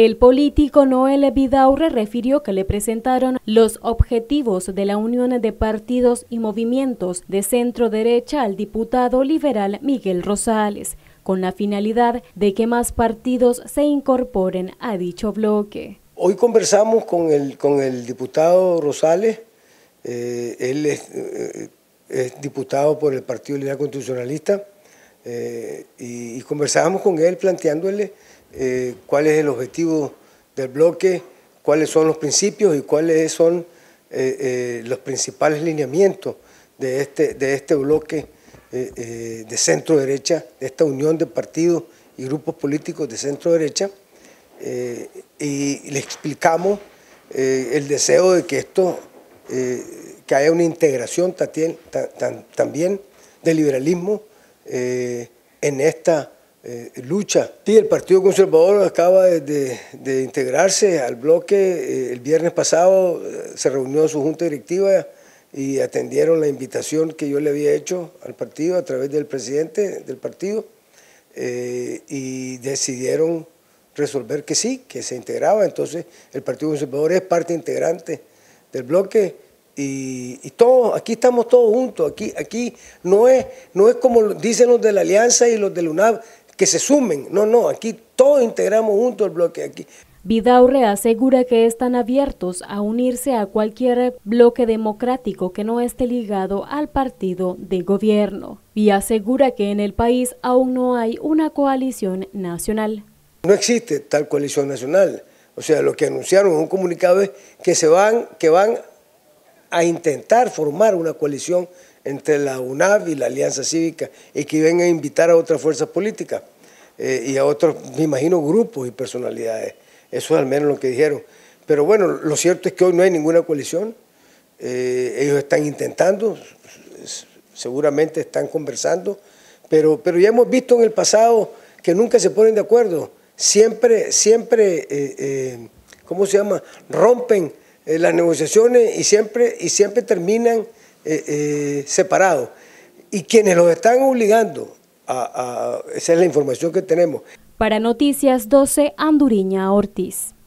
El político Noel Vidaurre refirió que le presentaron los objetivos de la unión de partidos y movimientos de centro derecha al diputado liberal Miguel Rosales, con la finalidad de que más partidos se incorporen a dicho bloque. Hoy conversamos con el, con el diputado Rosales, eh, él eh, es, diputado por el Partido Liberal Constitucionalista, eh, y, conversamos con él planteándole eh, cuál es el objetivo del bloque, cuáles son los principios y cuáles son eh, eh, los principales lineamientos de este, de este bloque de centro derecha, de esta unión de partidos y grupos políticos de centro derecha, y le explicamos el deseo de que esto, que haya una integración también, también del liberalismo en esta eh, lucha. Sí, el Partido Conservador acaba de, integrarse al bloque. Eh, el viernes pasado eh, se reunió su junta directiva y atendieron la invitación que yo le había hecho al partido a través del presidente del partido y decidieron resolver que sí, que se integraba. Entonces el Partido Conservador es parte integrante del bloque. Y, todos, aquí estamos todos juntos, aquí, aquí no, es, no es como dicen los de la Alianza y los de la UNAV, que se sumen. No, no, aquí todos integramos junto el bloque aquí. Vidaurre asegura que están abiertos a unirse a cualquier bloque democrático que no esté ligado al partido de gobierno y asegura que en el país aún no hay una coalición nacional. No existe tal coalición nacional. O sea, lo que anunciaron en un comunicado es que, van, que van a intentar formar una coalición entre la UNAV y la Alianza Cívica y que vengan a invitar a otras fuerzas políticas eh, y a otros, me imagino, grupos y personalidades. Eso es al menos lo que dijeron. Pero bueno, lo cierto es que hoy no hay ninguna coalición. Eh, ellos están intentando, seguramente están conversando, pero, pero ya hemos visto en el pasado que nunca se ponen de acuerdo. Siempre, siempre, eh, ¿cómo se llama? Rompen las negociaciones y siempre, y siempre terminan eh, eh Y quienes los están obligando, a, a, esa es la información que tenemos. Para Noticias 12, Anduriña Ortiz.